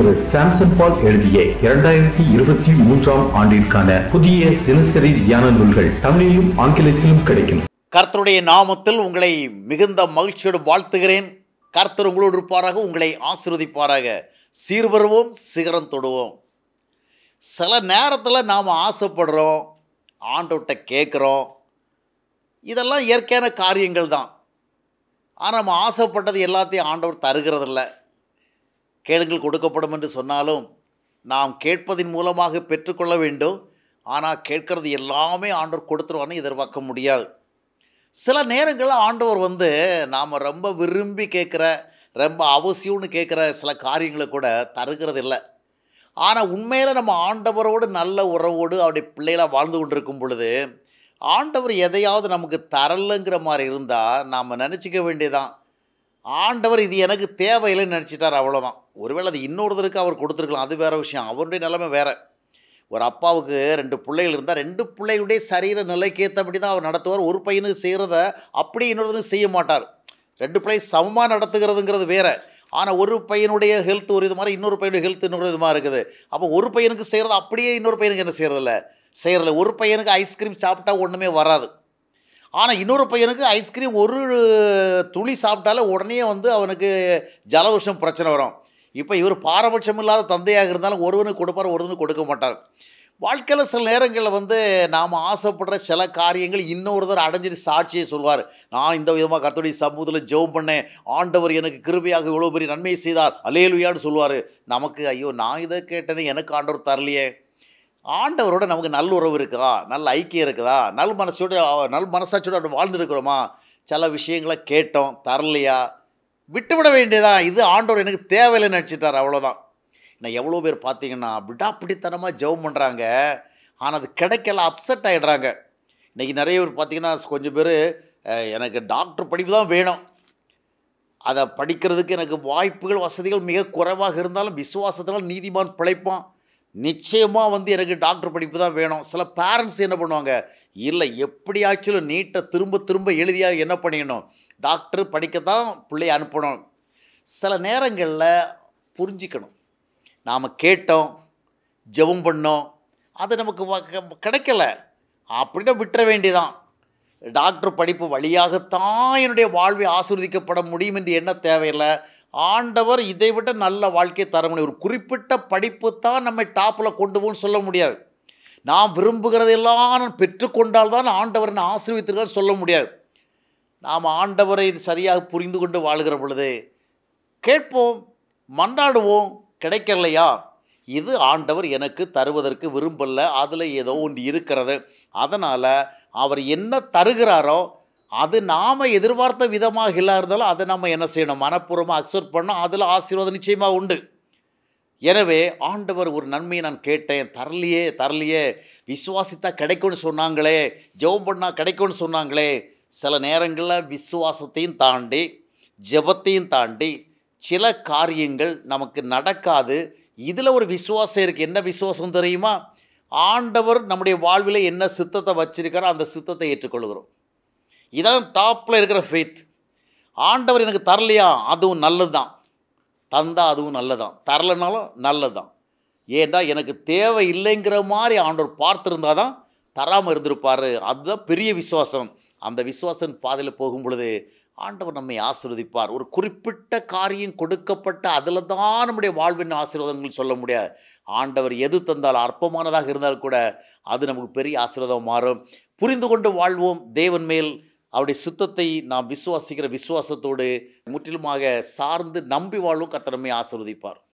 ஒரு சாம்சன் பால் எழுதிய இரண்டாயிரத்தி இருபத்தி மூன்றாம் ஆண்டிற்கான புதிய தினசரி தியான நூல்கள் தமிழிலும் ஆங்கிலத்திலும் கிடைக்கும் கர்த்தருடைய நாமத்தில் உங்களை மிகுந்த மகிழ்ச்சியோடு வாழ்த்துகிறேன் கர்த்தர் உங்களோடு இருப்பாராக உங்களை ஆசிர்வதிப்பாராக சீர்வருவோம் சிகரம் தொடுவோம் சில நேரத்தில் நாம் ஆசைப்படுறோம் ஆண்டோட்ட கேட்குறோம் இதெல்லாம் இயற்கையான காரியங்கள் தான் ஆனால் நம்ம ஆசைப்பட்டது எல்லாத்தையும் ஆண்டவர் தருகிறதில்லை கேளுங்கள் கொடுக்கப்படும் என்று சொன்னாலும் நாம் கேட்பதின் மூலமாக பெற்றுக்கொள்ள வேண்டும் ஆனால் கேட்கறது எல்லாமே ஆண்டவர் கொடுத்துருவான்னு எதிர்பார்க்க முடியாது சில நேரங்களில் ஆண்டவர் வந்து நாம் ரொம்ப விரும்பி கேட்குற ரொம்ப அவசியம்னு கேட்குற சில காரியங்களை கூட தருகிறது இல்லை ஆனால் உண்மையில் நம்ம ஆண்டவரோடு நல்ல உறவோடு அவருடைய பிள்ளைகளாக வாழ்ந்து கொண்டிருக்கும் பொழுது ஆண்டவர் எதையாவது நமக்கு தரலைங்கிற மாதிரி இருந்தால் நாம் நினச்சிக்க வேண்டியதான் ஆண்டவர் இது எனக்கு தேவையில்லைன்னு நினச்சிட்டார் அவ்வளோதான் ஒருவேளை அது இன்னொருத்தருக்கு அவர் கொடுத்துருக்கலாம் அது வேறு விஷயம் அவருடைய நிலைமை வேறு ஒரு அப்பாவுக்கு ரெண்டு பிள்ளைகள் இருந்தால் ரெண்டு பிள்ளைகளுடைய சரீர நிலைக்கு ஏற்றபடி தான் அவர் நடத்துவார் ஒரு பையனுக்கு செய்கிறத அப்படியே இன்னொருத்தருக்கு செய்ய மாட்டார் ரெண்டு பிள்ளை சமமாக நடத்துகிறதுங்கிறது வேறு ஆனால் ஒரு பையனுடைய ஹெல்த் ஒரு இது மாதிரி இன்னொரு பையனுடைய ஹெல்த் இன்னொரு விதமாக இருக்குது அப்போ ஒரு பையனுக்கு செய்கிறது அப்படியே இன்னொரு பையனுக்கு என்ன செய்கிறதில்ல செய்கிறதில்ல ஒரு பையனுக்கு ஐஸ்கிரீம் சாப்பிட்டா ஒன்றுமே வராது ஆனால் இன்னொரு பையனுக்கு ஐஸ்கிரீம் ஒரு துளி சாப்பிட்டாலே உடனே வந்து அவனுக்கு ஜலதோஷம் பிரச்சனை வரும் இப்போ இவர் பாரபட்சம் இல்லாத தந்தையாக இருந்தாலும் ஒருவனுக்கு கொடுப்பார் ஒருவனுக்கு கொடுக்க மாட்டார் வாழ்க்கையில் சில நேரங்களில் வந்து நாம் ஆசைப்படுற சில காரியங்கள் இன்னொருத்தர் அடைஞ்சிட்டு சாட்சியை சொல்வார் நான் இந்த விதமாக கர்த்தருடைய சமூகத்தில் ஜெபம் பண்ணேன் ஆண்டவர் எனக்கு கிருபையாக இவ்வளோ பெரிய நன்மை செய்தார் அலேலுயான்னு சொல்லுவார் நமக்கு ஐயோ நான் இதை கேட்டேன்னு எனக்கு ஆண்டவர் தரலையே ஆண்டவரோட நமக்கு நல்ல உறவு இருக்குதா நல்ல ஐக்கியம் இருக்குதா நல் மனசோட நல் மனசாட்சியோட வாழ்ந்துருக்கிறோமா சில விஷயங்களை கேட்டோம் தரலையா விட்டுவிட வேண்டியதான் இது ஆண்டவர் எனக்கு தேவையில்லைன்னு நினச்சிட்டார் அவ்வளோதான் நான் எவ்வளோ பேர் பார்த்தீங்கன்னா விடாப்பிடித்தனமாக ஜெபம் பண்ணுறாங்க ஆனால் அது கிடைக்கல அப்செட் ஆகிடுறாங்க இன்றைக்கி நிறைய பேர் பார்த்திங்கன்னா கொஞ்சம் பேர் எனக்கு டாக்டர் படிப்பு தான் வேணும் அதை படிக்கிறதுக்கு எனக்கு வாய்ப்புகள் வசதிகள் மிக குறைவாக இருந்தாலும் விசுவாசத்தினால் நீதிமான் பிழைப்பான் நிச்சயமாக வந்து எனக்கு டாக்டர் படிப்பு தான் வேணும் சில பேரண்ட்ஸ் என்ன பண்ணுவாங்க இல்லை எப்படியாச்சும் நீட்டை திரும்ப திரும்ப எழுதியாக என்ன பண்ணிக்கணும் டாக்டர் படிக்க தான் பிள்ளைய அனுப்பணும் சில நேரங்களில் புரிஞ்சிக்கணும் நாம் கேட்டோம் ஜெபம் பண்ணோம் அது நமக்கு கிடைக்கல அப்படின்னா விட்டுற வேண்டியதான் டாக்டர் படிப்பு வழியாகத்தான் என்னுடைய வாழ்வை ஆசிர்வதிக்கப்பட முடியும் என்று என்ன தேவையில்லை ஆண்டவர் இதைவிட நல்ல வாழ்க்கை தர முடியும் ஒரு குறிப்பிட்ட படிப்பு தான் நம்மை டாப்பில் கொண்டு போகணும்னு சொல்ல முடியாது நாம் விரும்புகிறதெல்லாம் நான் பெற்றுக்கொண்டால் தான் நான் ஆசீர்வித்திருக்கான்னு சொல்ல முடியாது நாம் ஆண்டவரை சரியாக புரிந்து கொண்டு வாழ்கிற பொழுது கேட்போம் மன்றாடுவோம் கிடைக்கலையா இது ஆண்டவர் எனக்கு தருவதற்கு விரும்பலை அதில் ஏதோ ஒன்று இருக்கிறது அதனால் அவர் என்ன தருகிறாரோ அது நாம் எதிர்பார்த்த விதமாக இல்லாக இருந்தாலும் அதை நம்ம என்ன செய்யணும் மனப்பூர்வமாக அக்செப்ட் பண்ணோம் அதில் ஆசீர்வாதம் நிச்சயமாக உண்டு எனவே ஆண்டவர் ஒரு நன்மையை நான் கேட்டேன் தரலையே தரலையே விசுவாசித்தா கிடைக்கும்னு சொன்னாங்களே ஜெபம் பண்ணால் கிடைக்கும்னு சொன்னாங்களே சில நேரங்களில் விசுவாசத்தையும் தாண்டி ஜெபத்தையும் தாண்டி சில காரியங்கள் நமக்கு நடக்காது இதில் ஒரு விசுவாசம் இருக்குது என்ன விசுவாசம் தெரியுமா ஆண்டவர் நம்முடைய வாழ்வில் என்ன சித்தத்தை வச்சுருக்காரோ அந்த சித்தத்தை ஏற்றுக்கொள்கிறோம் இதான் டாப்பில் இருக்கிற ஃபேத் ஆண்டவர் எனக்கு தரலையா அதுவும் நல்லது தான் தந்தால் அதுவும் நல்லதான் தரலைனாலும் நல்லது தான் ஏன்னா எனக்கு தேவை இல்லைங்கிற மாதிரி ஆண்டவர் பார்த்துருந்தா தான் தராமல் இருந்திருப்பார் அதுதான் பெரிய விசுவாசம் அந்த விசுவாசன் பாதையில் போகும் பொழுது ஆண்டவர் நம்மை ஆசிர்வதிப்பார் ஒரு குறிப்பிட்ட காரியம் கொடுக்கப்பட்ட அதில் தான் நம்முடைய வாழ்வின் ஆசீர்வாதங்கள் சொல்ல முடியாது ஆண்டவர் எது தந்தால் அற்பமானதாக இருந்தால் கூட அது நமக்கு பெரிய ஆசீர்வாதம் மாறும் புரிந்து கொண்டு வாழ்வோம் தேவன் மேல் அவருடைய சித்தத்தை நாம் விசுவாசிக்கிற விசுவாசத்தோடு முற்றிலுமாக சார்ந்து நம்பி வாழும் கத்தனமே ஆசிர்வதிப்பார்